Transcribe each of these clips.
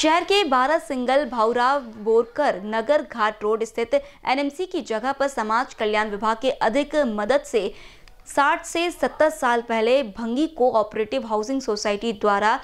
शहर के बारह सिंगल भाऊराव बोरकर नगर घाट रोड स्थित एनएमसी की जगह पर समाज कल्याण विभाग के अधिक मदद से 60 से 70 साल पहले भंगी को ऑपरेटिव हाउसिंग सोसाइटी द्वारा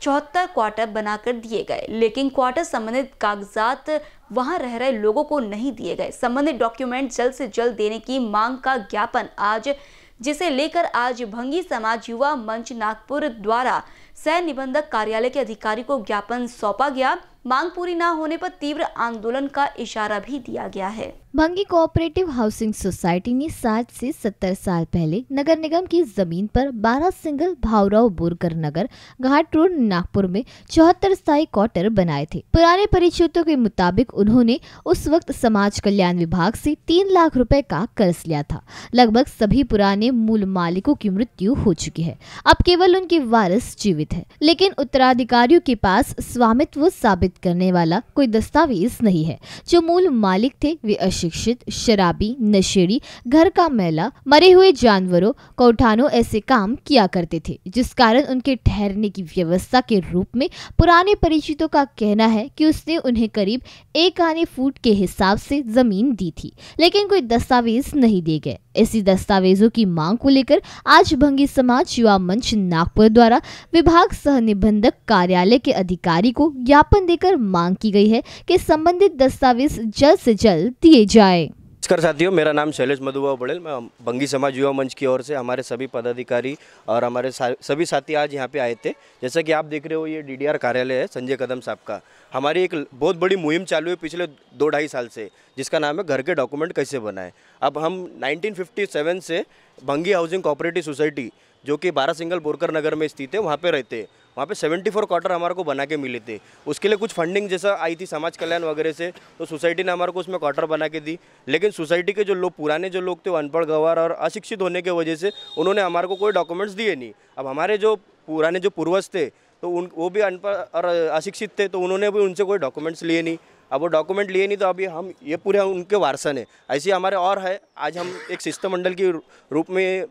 चौहत्तर क्वार्टर बनाकर दिए गए लेकिन क्वार्टर संबंधित कागजात वहां रह रहे लोगों को नहीं दिए गए संबंधित डॉक्यूमेंट जल्द से जल्द देने की मांग का ज्ञापन आज जिसे लेकर आज भंगी समाज युवा मंच नागपुर द्वारा सह निबंधक कार्यालय के अधिकारी को ज्ञापन सौंपा गया मांग पूरी न होने पर तीव्र आंदोलन का इशारा भी दिया गया है भंगी कोऑपरेटिव हाउसिंग सोसाइटी ने साठ से सत्तर साल पहले नगर निगम की जमीन पर 12 सिंगल भावराव बोरकर नगर घाट रोड नागपुर में चौहत्तर स्थायी क्वार्टर बनाए थे पुराने परिचितों के मुताबिक उन्होंने उस वक्त समाज कल्याण विभाग से तीन लाख रुपए का कर्ज लिया था लगभग सभी पुराने मूल मालिकों की मृत्यु हो चुकी है अब केवल उनके वारिस जीवित है लेकिन उत्तराधिकारियों के पास स्वामित्व साबित साबित करने वाला कोई दस्तावेज नहीं है जो मूल मालिक थे वे अशिक्षित शराबी नशेड़ी घर का मैला मरे हुए जानवरों कोठानों ऐसे काम किया करते थे जिस कारण उनके ठहरने की व्यवस्था के रूप में पुराने परिचितों का कहना है कि उसने उन्हें करीब एक आने फूट के हिसाब से जमीन दी थी लेकिन कोई दस्तावेज नहीं दिए गए इसी दस्तावेजों की मांग को लेकर आज भंगी समाज युवा मंच नागपुर द्वारा विभाग सह निबंधक कार्यालय के अधिकारी को ज्ञापन देकर मांग की गई है कि संबंधित दस्तावेज जल्द से जल्द दिए जाए नमस्कार साथियों मेरा नाम शैलेश मधुबा बड़ेल मैं बंगी समाज युवा मंच की ओर से हमारे सभी पदाधिकारी और हमारे सा, सभी साथी आज यहाँ पे आए थे जैसा कि आप देख रहे हो ये डीडीआर कार्यालय है संजय कदम साहब का हमारी एक बहुत बड़ी मुहिम चालू है पिछले दो ढाई साल से जिसका नाम है घर के डॉक्यूमेंट कैसे बनाए अब हम नाइनटीन से बंगी हाउसिंग कोऑपरेटिव सोसाइटी जो कि बारह सिंगल बोरकर नगर में स्थित है वहाँ पर रहते हैं वहाँ पे 74 क्वार्टर हमारे को बना के मिले थे उसके लिए कुछ फंडिंग जैसा आई थी समाज कल्याण वगैरह से तो सोसाइटी ने हमारे को उसमें क्वार्टर बना के दी लेकिन सोसाइटी के जो लोग पुराने जो लोग थे वो अनपढ़ गवार और अशिक्षित होने की वजह से उन्होंने हमारे को कोई डॉक्यूमेंट्स दिए नहीं अब हमारे जो पुराने जो पूर्वज थे तो उन वो भी अनपढ़ और अशिक्षित थे तो उन्होंने भी उनसे कोई डॉक्यूमेंट्स लिए नहीं अब वो डॉक्यूमेंट लिए नहीं तो अभी हम ये पूरे उनके वारसन है ऐसे हमारे और है आज हम एक शिष्टमंडल के रूप में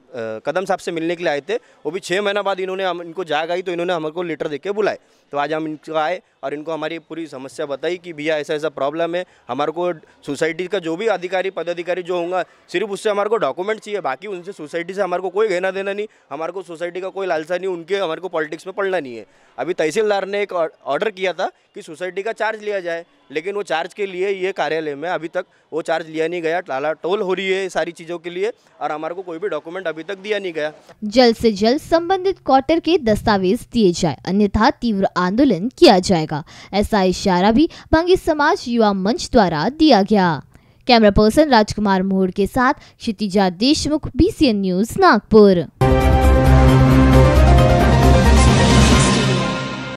कदम साहब से मिलने के लिए आए थे वो भी छः महीना बाद इन्होंने हम इनको जाग आई तो इन्होंने हमको लेटर देके बुलाए तो आज हम इनको आए और इनको हमारी पूरी समस्या बताई कि भैया ऐसा ऐसा प्रॉब्लम है हमारे को सोसाइटी का जो भी अधिकारी पदाधिकारी जो होंगे सिर्फ उससे हमारे को डॉक्यूमेंट चाहिए बाकी उनसे सोसाइटी से हमारे को कोई गहना देना नहीं हमारे को सोसाइटी का कोई लालसा नहीं उनके हमारे को पॉलिटिक्स में पढ़ना नहीं है अभी तहसीलदार ने एक ऑर्डर किया था कि सोसाइटी का चार्ज लिया जाए लेकिन लेकिन वो चार्ज के लिए ये कार्यालय में अभी तक वो चार्ज लिया नहीं गया टाला टोल हो रही है सारी चीज़ों के लिए और हमारे को कोई भी डॉक्यूमेंट अभी तक दिया नहीं गया जल्द से जल्द संबंधित क्वार्टर के दस्तावेज दिए जाए अन्यथा तीव्र आंदोलन किया जाएगा ऐसा इशारा भी भंगी समाज युवा मंच द्वारा दिया गया कैमरा पर्सन राजकुमार मोहड़ के साथ क्षितिजा देशमुख बी न्यूज नागपुर